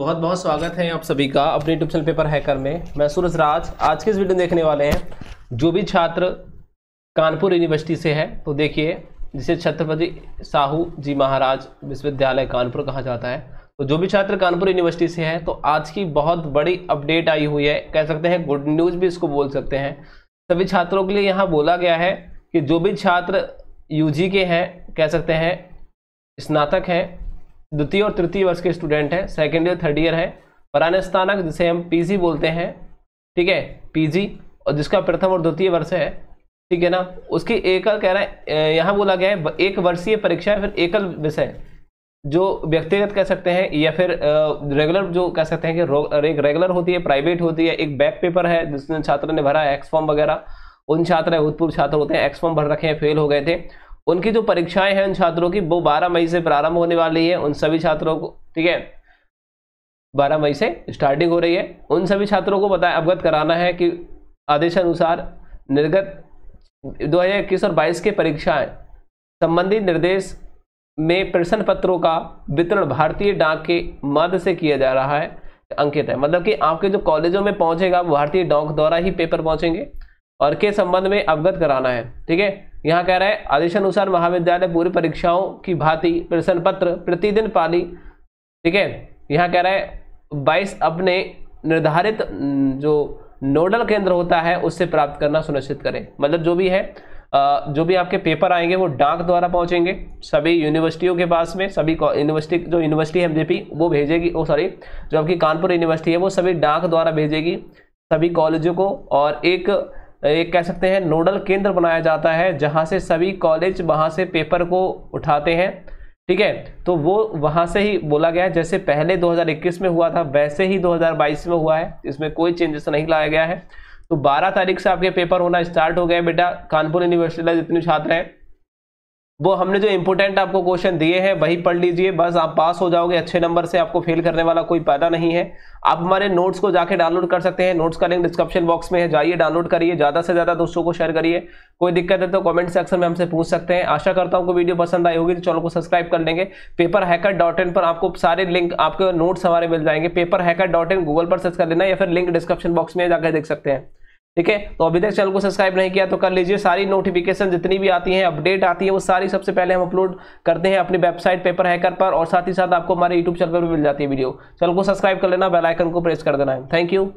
बहुत बहुत स्वागत है आप सभी का अपने यूट्यूब चैनल पेपर हैकर में मैं सूरज राज आज के इस वीडियो देखने वाले हैं जो भी छात्र कानपुर यूनिवर्सिटी से है तो देखिए जिसे छत्रपति साहू जी महाराज विश्वविद्यालय कानपुर कहा जाता है तो जो भी छात्र कानपुर यूनिवर्सिटी से है तो आज की बहुत बड़ी अपडेट आई हुई है कह सकते हैं गुड न्यूज़ भी इसको बोल सकते हैं सभी छात्रों के लिए यहाँ बोला गया है कि जो भी छात्र यू के हैं कह सकते हैं स्नातक हैं द्वितीय और तृतीय वर्ष के स्टूडेंट हैं सेकेंड ईयर थर्ड ईयर है पुराने स्थानक जिसे हम पीजी बोलते हैं ठीक है पीजी और जिसका प्रथम और द्वितीय वर्ष है ठीक है ना उसकी एकल कह रहा है यहाँ बोला गया है एक वर्षीय परीक्षा फिर एकल विषय जो व्यक्तिगत कह सकते हैं या फिर रेगुलर जो कह सकते हैं कि एक रेगुलर होती है प्राइवेट होती है एक बैक पेपर है जिसने छात्र ने भरा है एक्स फॉर्म वगैरह उन छात्र भूतपूर्व छात्र होते हैं एक्स फॉर्म भर रखे हैं फेल हो गए थे उनकी जो परीक्षाएं हैं उन छात्रों की वो 12 मई से प्रारंभ होने वाली है उन सभी छात्रों को ठीक है 12 मई से स्टार्टिंग हो रही है उन सभी छात्रों को बताया अवगत कराना है कि आदेशानुसार निर्गत दो हज़ार इक्कीस और बाईस की परीक्षाएं संबंधित निर्देश में प्रश्न पत्रों का वितरण भारतीय डाक के मद से किया जा रहा है अंकित है मतलब कि आपके जो कॉलेजों में पहुंचेगा भारतीय डाक द्वारा ही पेपर पहुंचेंगे और के संबंध में अवगत कराना है ठीक है यहाँ कह रहे हैं आदेशानुसार महाविद्यालय पूरी परीक्षाओं की भांति प्रश्न पत्र प्रतिदिन पाली ठीक है यहाँ कह रहे हैं बाईस अपने निर्धारित जो नोडल केंद्र होता है उससे प्राप्त करना सुनिश्चित करें मतलब जो भी है जो भी आपके पेपर आएंगे वो डाक द्वारा पहुंचेंगे सभी यूनिवर्सिटियों के पास में सभी यूनिवर्सिटी जो यूनिवर्सिटी है एमजेपी वो भेजेगी ओ सॉरी जो आपकी कानपुर यूनिवर्सिटी है वो सभी डाक द्वारा भेजेगी सभी कॉलेजों को और एक एक कह सकते हैं नोडल केंद्र बनाया जाता है जहाँ से सभी कॉलेज वहाँ से पेपर को उठाते हैं ठीक है तो वो वहाँ से ही बोला गया है जैसे पहले 2021 में हुआ था वैसे ही 2022 में हुआ है इसमें कोई चेंजेस नहीं लाया गया है तो 12 तारीख से आपके पेपर होना स्टार्ट हो गए बेटा कानपुर यूनिवर्सिटी जितने छात्र हैं वो हमने जो इंपोर्टेंट आपको क्वेश्चन दिए हैं वही पढ़ लीजिए बस आप पास हो जाओगे अच्छे नंबर से आपको फेल करने वाला कोई पैदा नहीं है आप हमारे नोट्स को जाके डाउनलोड कर सकते हैं नोट्स का लिंक डिस्क्रिप्शन बॉक्स में है जाइए डाउनलोड करिए ज़्यादा से ज़्यादा दोस्तों को शेयर करिए कोई दिक्कत है तो कमेंट सेक्शन में हमसे पूछ सकते हैं आशा करता हूँ कि वीडियो पसंद आई होगी तो चैनल को सब्सक्राइब कर लेंगे पेपर हैकर डॉट इन पर आपको सारे लिंक आपके नोट्स हमारे मिल जाएंगे paper hacker dot in Google पर सर्च कर लेना या फिर लिंक डिस्क्रिप्शन बॉक्स में जाकर देख सकते हैं ठीक है तो अभी तक चैनल को सब्सक्राइब नहीं किया तो कर लीजिए सारी नोटिफिकेशन जितनी भी आती हैं अपडेट आती है वो सारी सबसे पहले हम अपलोड करते हैं अपनी वेबसाइट पेपर हैकर पर और साथ ही साथ आपको हमारे यूट्यूब चैनल पर भी मिल जाती है वीडियो चैनल को सब्सक्राइब कर लेना बेलाइकन को प्रेस कर देना है थैंक यू